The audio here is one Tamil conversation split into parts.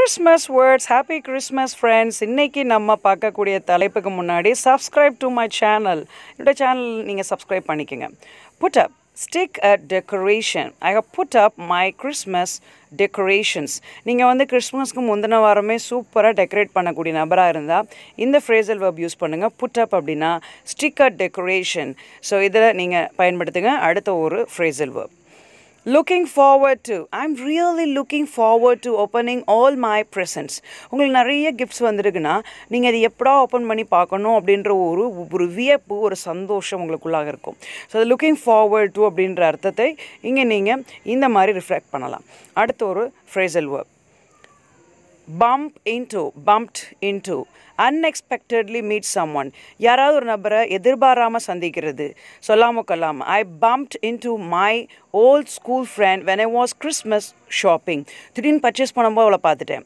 Christmas words happy Christmas friends இன்றைக்கி நம்ம பார்க்கக்கூடிய தலைப்புக்கு முன்னாடி சப்ஸ்கிரைப் டு மை சேனல் என்னோடய சேனல் நீங்கள் சப்ஸ்கிரைப் பண்ணிக்கோங்க put stick a decoration I have put up my Christmas decorations நீங்கள் வந்து கிறிஸ்மஸ்க்கு முந்தின வாரமே சூப்பராக டெக்கரேட் பண்ணக்கூடிய நபராக இருந்தால் இந்த ஃப்ரேசல் வர்ப் யூஸ் பண்ணுங்கள் புட் அப் அப்படின்னா ஸ்டிக் அ டெக்கரேஷன் ஸோ இதில் நீங்கள் பயன்படுத்துங்க அடுத்த ஒரு phrasal verb looking forward to I am really looking forward to opening all my presents உங்களுக்கு நிறைய கிஃப்ட்ஸ் வந்துருக்குன்னா நீங்கள் அதை எப்படா ஓப்பன் பண்ணி பார்க்கணும் அப்படின்ற ஒரு ஒரு வியப்பு ஒரு சந்தோஷம் உங்களுக்குள்ளாக இருக்கும் ஸோ அது லுக்கிங் ஃபார்வர்ட் டு அப்படின்ற அர்த்தத்தை இங்கே நீங்கள் இந்த மாதிரி ரிஃப்ளெக்ட் பண்ணலாம் அடுத்து ஒரு phrasal work bump into bumped into unexpectedly meet someone யாராவது ஒரு நபரை எதிர்பாராமல் சந்திக்கிறது சொல்லாமல் கொல்லாம் I bumped into my old school friend when I was Christmas shopping திடீர்னு பர்ச்சேஸ் பண்ணும்போது அவளை பார்த்துட்டேன்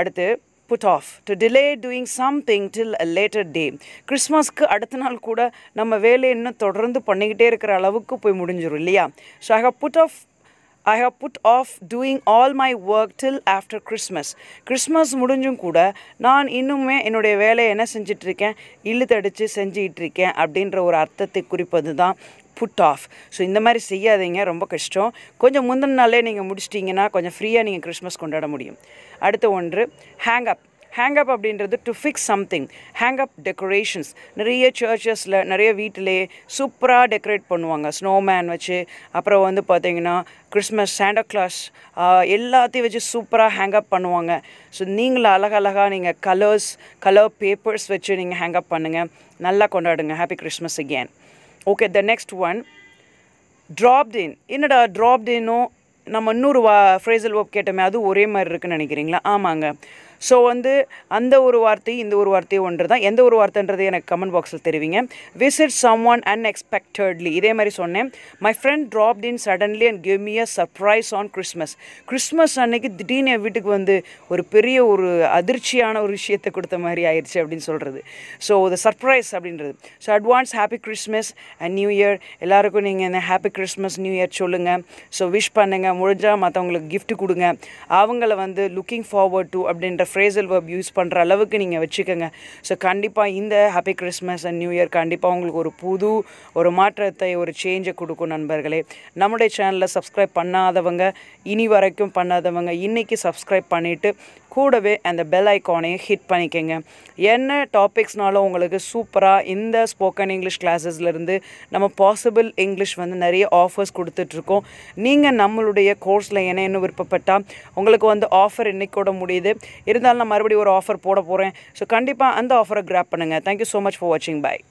அடுத்து put off to delay doing something till a later day கிறிஸ்மஸ்க்கு அடுத்த நாள் கூட நம்ம வேலையை இன்னும் தொடர்ந்து பண்ணிக்கிட்டே இருக்கிற அளவுக்கு போய் முடிஞ்சிடும் இல்லையா so I have put off I have put off doing all my work till after Christmas Christmas முடிஞ்சும் கூட நான் இன்னுமே என்னுடைய வேலையை என்ன செஞ்சிட்ருக்கேன் இழுத்தடிச்சு செஞ்சிகிட்டு இருக்கேன் அப்படின்ற ஒரு அர்த்தத்தை குறிப்பது தான் புட் ஆஃப் ஸோ இந்த மாதிரி செய்யாதீங்க ரொம்ப கஷ்டம் கொஞ்சம் முந்தின நாளே நீங்கள் முடிச்சிட்டிங்கன்னா கொஞ்சம் ஃப்ரீயாக நீங்கள் கிறிஸ்மஸ் கொண்டாட முடியும் அடுத்த ஒன்று ஹேங்கப் ஹேங்கப் அப்படின்றது to fix something hang up decorations நிறைய சர்ச்சஸில் நிறைய வீட்டிலே சூப்பராக டெக்கரேட் பண்ணுவாங்க ஸ்னோமேன் வச்சு அப்புறம் வந்து பார்த்தீங்கன்னா கிறிஸ்மஸ் சாண்டா கிளாஸ் எல்லாத்தையும் வச்சு சூப்பராக ஹேங்கப் பண்ணுவாங்க ஸோ நீங்களும் அழகழகாக நீங்கள் கலர்ஸ் கலர் பேப்பர்ஸ் வச்சு நீங்கள் ஹேங்கப் பண்ணுங்கள் நல்லா கொண்டாடுங்க happy Christmas again okay the next one dropped in என்னடா ட்ராப்டினும் நம்ம இன்னொரு வா ஃப்ரேசல் ஒர்க் கேட்டோமே அது ஒரே மாதிரி இருக்குன்னு நினைக்கிறீங்களா ஆமாங்க ஸோ வந்து அந்த ஒரு வார்த்தை இந்த ஒரு வார்த்தையும் ஒன்று தான் எந்த ஒரு வார்த்தைன்றது எனக்கு கமெண்ட் பாக்ஸில் தெரிவிங்க விசிட் சம் ஒன் அன்எக்ஸ்பெக்டட்லி இதே மாதிரி சொன்னேன் my friend dropped in suddenly and give me a surprise on Christmas Christmas அன்னைக்கு திடீர்னு என் வீட்டுக்கு வந்து ஒரு பெரிய ஒரு அதிர்ச்சியான ஒரு விஷயத்தை கொடுத்த மாதிரி ஆயிடுச்சு அப்படின்னு சொல்கிறது ஸோ ஒரு சர்ப்ரைஸ் அப்படின்றது so advance happy Christmas and new year எல்லாருக்கும் நீங்கள் இந்த ஹாப்பி கிறிஸ்மஸ் நியூ இயர் சொல்லுங்கள் ஸோ விஷ் பண்ணுங்கள் முடிஞ்சால் மற்றவங்களுக்கு கிஃப்ட் கொடுங்க அவங்கள வந்து லுக்கிங் ஃபார்வர்ட் டு அப்படின்ற ஃப்ரேசல் வேர்ப் யூஸ் பண்ணுற அளவுக்கு நீங்கள் வச்சுக்கோங்க ஸோ கண்டிப்பாக இந்த happy Christmas and new year கண்டிப்பாக உங்களுக்கு ஒரு புது ஒரு மாற்றத்தை ஒரு சேஞ்சை கொடுக்கும் நண்பர்களே நம்முடைய சேனலில் சப்ஸ்கிரைப் பண்ணாதவங்க இனி வரைக்கும் பண்ணாதவங்க இன்றைக்கி சப்ஸ்கிரைப் பண்ணிவிட்டு கூடவே அந்த பெல் ஐக்கானையும் ஹிட் பண்ணிக்கோங்க என்ன டாபிக்ஸ்னாலும் உங்களுக்கு சூப்பராக இந்த ஸ்போக்கன் இங்கிலீஷ் கிளாஸஸ்லேருந்து நம்ம பாசிபிள் இங்கிலீஷ் வந்து நிறைய ஆஃபர்ஸ் கொடுத்துட்ருக்கோம் நீங்கள் நம்மளுடைய கோர்ஸில் என்ன என்ன விருப்பப்பட்டால் உங்களுக்கு வந்து ஆஃபர் இன்றைக்கூட முடியுது இருந்து இருந்தாலும் நான் மறுபடியும் ஒரு ஆஃபர் போட போகிறேன் ஸோ கண்டிப்பாக அந்த ஆஃபரை கிராப் பண்ணுங்கள் தேங்க்யூ ஸோ மச் ஃபார் வாட்சிங் பாய்